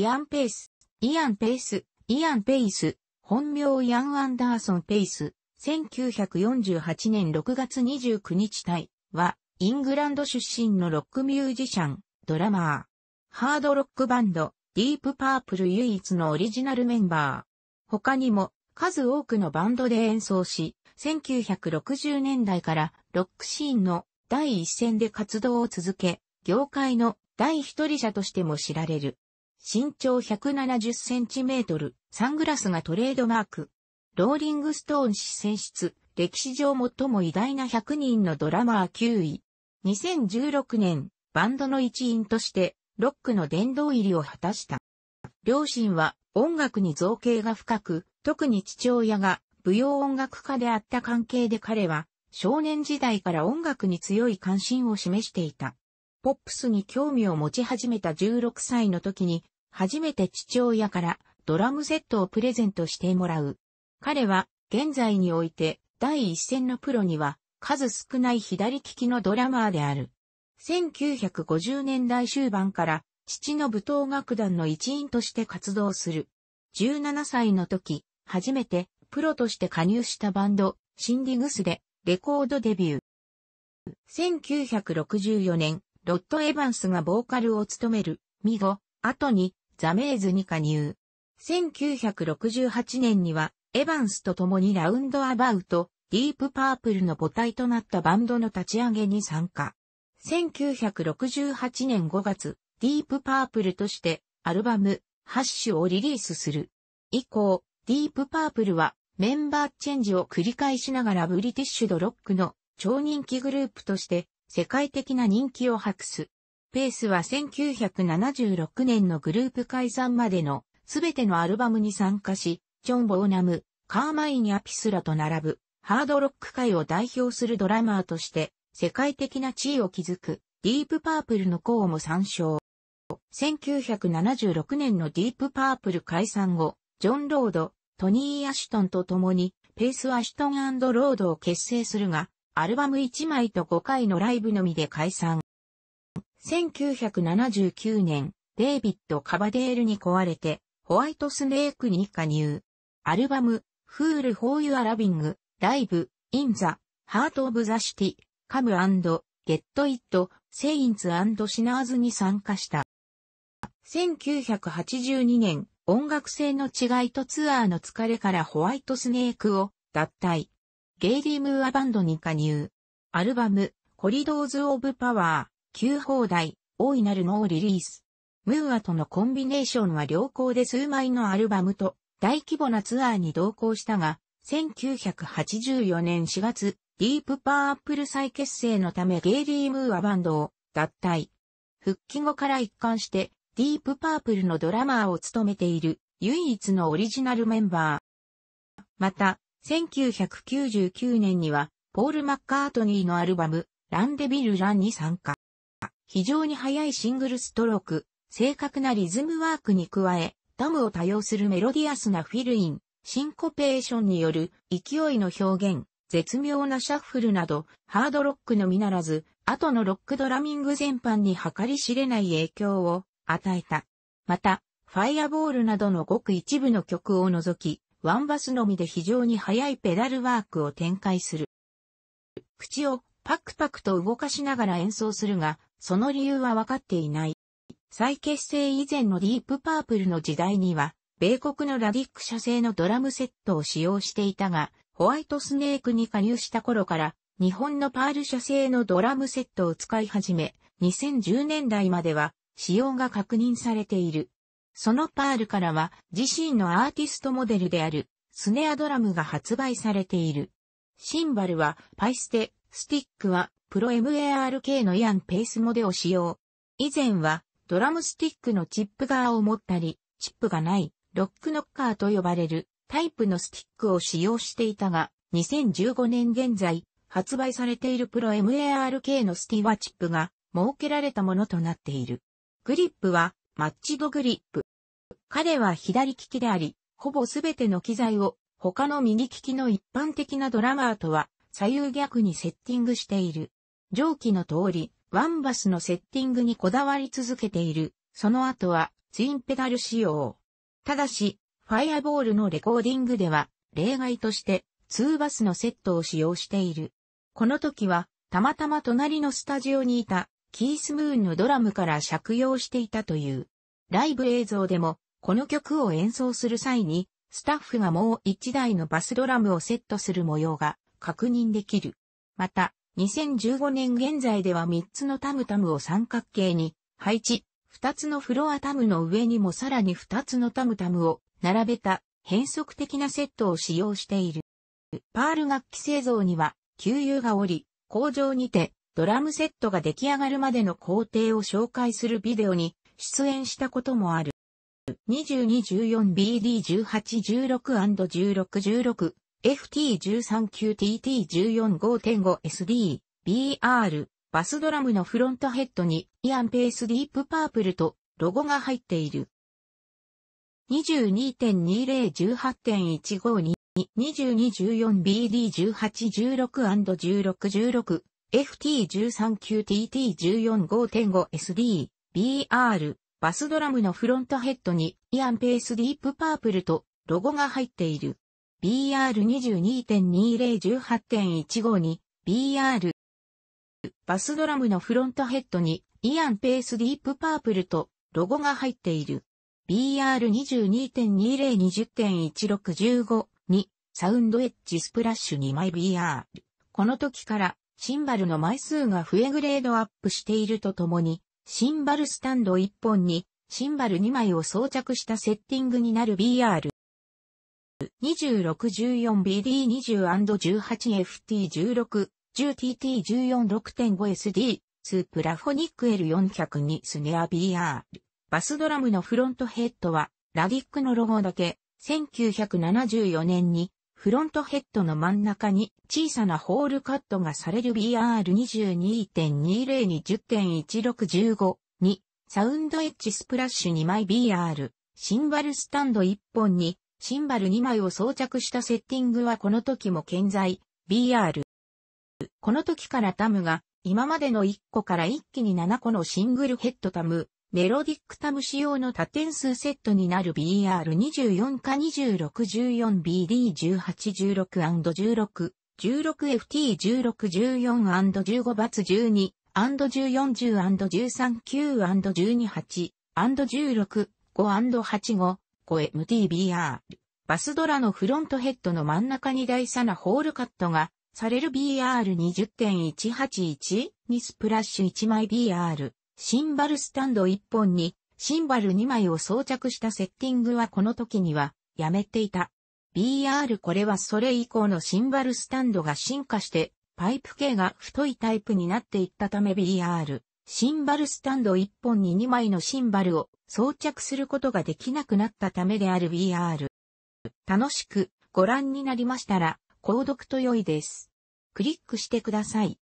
イアン・ペース、イアン・ペース、イアン・ペース、本名イアン・アンダーソン・ペース、1948年6月29日対は、イングランド出身のロックミュージシャン、ドラマー。ハードロックバンド、ディープパープル唯一のオリジナルメンバー。他にも、数多くのバンドで演奏し、1960年代からロックシーンの第一線で活動を続け、業界の第一人者としても知られる。身長170センチメートル、サングラスがトレードマーク。ローリングストーン誌選出、歴史上最も偉大な100人のドラマー9位。2016年、バンドの一員として、ロックの殿堂入りを果たした。両親は音楽に造形が深く、特に父親が舞踊音楽家であった関係で彼は、少年時代から音楽に強い関心を示していた。ポップスに興味を持ち始めた16歳の時に、初めて父親からドラムセットをプレゼントしてもらう。彼は、現在において、第一線のプロには、数少ない左利きのドラマーである。1950年代終盤から、父の舞踏楽団の一員として活動する。17歳の時、初めて、プロとして加入したバンド、シンディグスで、レコードデビュー。1964年、ロッド・エヴァンスがボーカルを務める、ミゴ、後に、ザ・メイズに加入。1968年には、エヴァンスと共にラウンドアバウト、ディープパープルの母体となったバンドの立ち上げに参加。1968年5月、ディープパープルとしてアルバム、ハッシュをリリースする。以降、ディープパープルはメンバーチェンジを繰り返しながらブリティッシュドロックの超人気グループとして世界的な人気を博す。ペースは1976年のグループ解散までのすべてのアルバムに参加し、ジョン・ボーナム、カーマイン・アピスラと並ぶ、ハードロック界を代表するドラマーとして、世界的な地位を築く、ディープパープルの項も参照。1976年のディープパープル解散後、ジョン・ロード、トニー・アシュトンと共に、ペース・アシュトンロードを結成するが、アルバム1枚と5回のライブのみで解散。1979年、デイビッド・カバデールに壊れて、ホワイトスネークに加入。アルバム、フール・ l for Your Loving, Live, i ザ the Heart of t h ット i t y c o ン e シナーズに参加した。1982年、音楽性の違いとツアーの疲れからホワイトスネークを脱退。ゲイリー・ムーアバンドに加入。アルバム、コリドーズ・オブ・パワー、旧放題、大いなるのをリリース。ムーアとのコンビネーションは良好で数枚のアルバムと大規模なツアーに同行したが、1984年4月、ディープパープル再結成のためゲイリー・ムーアバンドを脱退。復帰後から一貫して、ディープパープルのドラマーを務めている唯一のオリジナルメンバー。また、1999年には、ポール・マッカートニーのアルバム、ランデビル・ランに参加。非常に速いシングルストローク、正確なリズムワークに加え、ダムを多用するメロディアスなフィルイン、シンコペーションによる勢いの表現、絶妙なシャッフルなど、ハードロックのみならず、後のロックドラミング全般に計り知れない影響を与えた。また、ファイアボールなどのごく一部の曲を除き、ワンバスのみで非常に速いペダルワークを展開する。口をパクパクと動かしながら演奏するが、その理由は分かっていない。再結成以前のディープパープルの時代には、米国のラディック社製のドラムセットを使用していたが、ホワイトスネークに加入した頃から、日本のパール社製のドラムセットを使い始め、2010年代までは使用が確認されている。そのパールからは自身のアーティストモデルであるスネアドラムが発売されている。シンバルはパイステ、スティックはプロ MARK のヤンペースモデを使用。以前はドラムスティックのチップ側を持ったり、チップがないロックノッカーと呼ばれるタイプのスティックを使用していたが、2015年現在発売されているプロ MARK のスティはチップが設けられたものとなっている。グリップはマッチドグリップ。彼は左利きであり、ほぼすべての機材を他の右利きの一般的なドラマーとは左右逆にセッティングしている。上記の通り、ワンバスのセッティングにこだわり続けている。その後はツインペダル仕様。ただし、ファイアボールのレコーディングでは例外としてツーバスのセットを使用している。この時はたまたま隣のスタジオにいたキース・ムーンのドラムから借用していたという。ライブ映像でも、この曲を演奏する際に、スタッフがもう一台のバスドラムをセットする模様が確認できる。また、2015年現在では3つのタムタムを三角形に配置、2つのフロアタムの上にもさらに2つのタムタムを並べた変則的なセットを使用している。パール楽器製造には、給油がおり、工場にてドラムセットが出来上がるまでの工程を紹介するビデオに出演したこともある。2214BD1816&1616 FT13QTT14 5.5SDBR バスドラムのフロントヘッドにイアンペースディープパープルとロゴが入っている。22.2018.152 2214BD1816&1616 FT13 q TT14 5.5SD、BR、バスドラムのフロントヘッドにイアンペースディープパープルとロゴが入っている。BR22.2018.15 に BR、バスドラムのフロントヘッドにイアンペースディープパープルとロゴが入っている。BR22.2020.1615 にサウンドエッジスプラッシュ2枚 BR。この時からシンバルの枚数が増えグレードアップしているとともに、シンバルスタンド1本にシンバル2枚を装着したセッティングになる BR。2614BD20&18FT16、10TT146.5SD、スープラフォニック L402 スネア BR。バスドラムのフロントヘッドは、ラディックのロゴだけ、1974年にフロントヘッドの真ん中に小さなホールカットがされる BR22.20 に10.1615にサウンドエッジスプラッシュ2枚 BR シンバルスタンド1本にシンバル2枚を装着したセッティングはこの時も健在 BR この時からタムが今までの1個から一気に7個のシングルヘッドタムメロディックタム仕様の多点数セットになる BR24 か 2614BD1816&16、16FT1614&15×12、1410&139&128&16,5&85,5MTBR。バスドラのフロントヘッドの真ん中に大差なホールカットがされる BR20.181 にスプラッシュ1枚 BR。シンバルスタンド1本にシンバル2枚を装着したセッティングはこの時にはやめていた。BR これはそれ以降のシンバルスタンドが進化してパイプ系が太いタイプになっていったため BR シンバルスタンド1本に2枚のシンバルを装着することができなくなったためである BR。楽しくご覧になりましたら購読と良いです。クリックしてください。